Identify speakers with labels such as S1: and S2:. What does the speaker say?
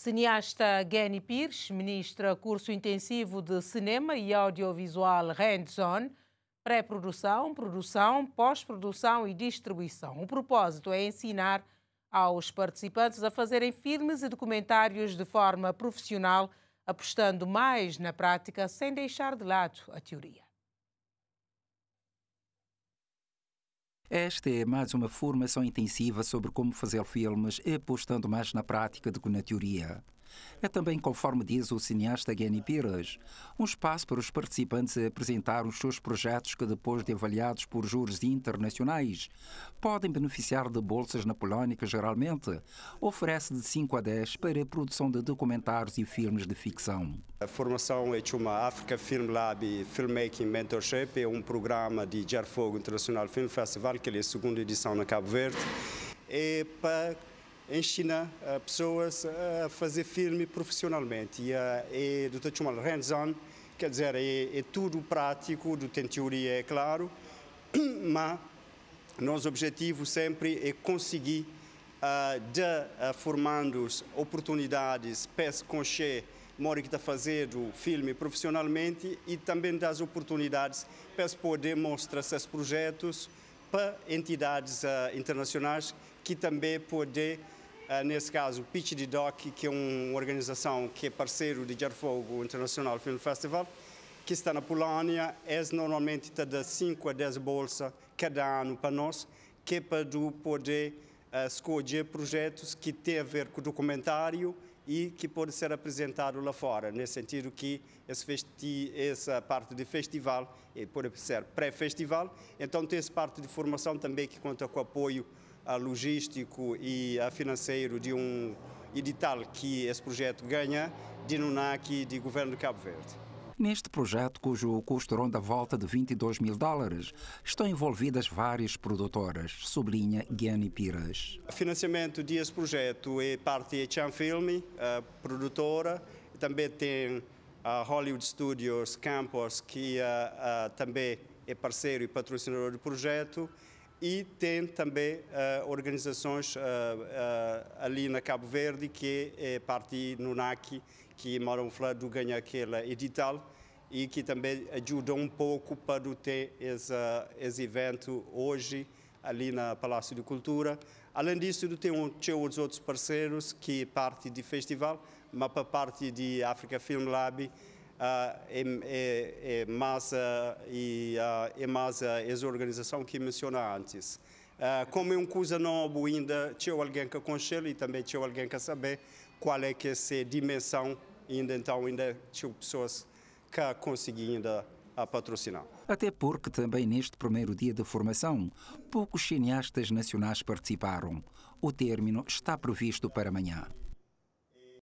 S1: Cineasta Gany Pires ministra curso intensivo de cinema e audiovisual hands-on, pré-produção, produção, pós-produção pós e distribuição. O propósito é ensinar aos participantes a fazerem filmes e documentários de forma profissional, apostando mais na prática sem deixar de lado a teoria.
S2: Esta é mais uma formação intensiva sobre como fazer filmes, apostando mais na prática do que na teoria. É também, conforme diz o cineasta Guiani Pires, um espaço para os participantes apresentarem os seus projetos que, depois de avaliados por juros internacionais, podem beneficiar de bolsas na geralmente oferece de 5 a 10 para a produção de documentários e filmes de ficção.
S3: A formação é uma Africa Film Lab Filmmaking Mentorship, é um programa de Jarfogo Internacional Film Festival, que é a segunda edição na Cabo Verde. e é para ensina eh, pessoas a fazer filme profissionalmente. E, e eh, é do que hands-on, quer dizer, é, é tudo prático, do tem teoria, é claro, mas nosso objetivo sempre é conseguir uh, de uh, formandos oportunidades para conhecer Mori que está fazendo filme profissionalmente e também das oportunidades para poder mostrar seus projetos para entidades uh, internacionais que também poder ah, nesse caso, Pitch de Doc, que é uma organização que é parceiro de Jarfogo International Film Festival, que está na Polónia, é normalmente te dão 5 a 10 bolsas cada ano para nós, que é para poder ah, escolher projetos que têm a ver com o documentário e que pode ser apresentado lá fora, nesse sentido que essa parte de festival eh, pode ser pré-festival, então tem essa parte de formação também que conta com o apoio a logístico e a financeiro de um edital que esse projeto ganha de NUNAC e de Governo de Cabo Verde.
S2: Neste projeto, cujo custo ronda a volta de 22 mil dólares, estão envolvidas várias produtoras, sublinha Guiane Pires.
S3: O financiamento desse projeto é parte de Chan Film, a produtora, também tem a Hollywood Studios Campus, que a, ah, a, ah, também é parceiro e patrocinador do projeto, e tem também uh, organizações uh, uh, ali na Cabo Verde que é parte do NAC que moram fora do ganha aquela edital e que também ajuda um pouco para ter esse, esse evento hoje ali na Palácio de Cultura. Além disso, tem um, os outros parceiros que parte de festival, mas para parte de África Film Lab, ah, é, é, mais, e, ah, é mais essa organização que menciona antes. Ah, como é uma coisa nova ainda, tinha alguém que conhecia e também tinha alguém que sabe qual é que é a dimensão ainda então ainda tinha pessoas que conseguiam ainda a patrocinar.
S2: Até porque também neste primeiro dia de formação, poucos cineastas nacionais participaram. O término está previsto para amanhã.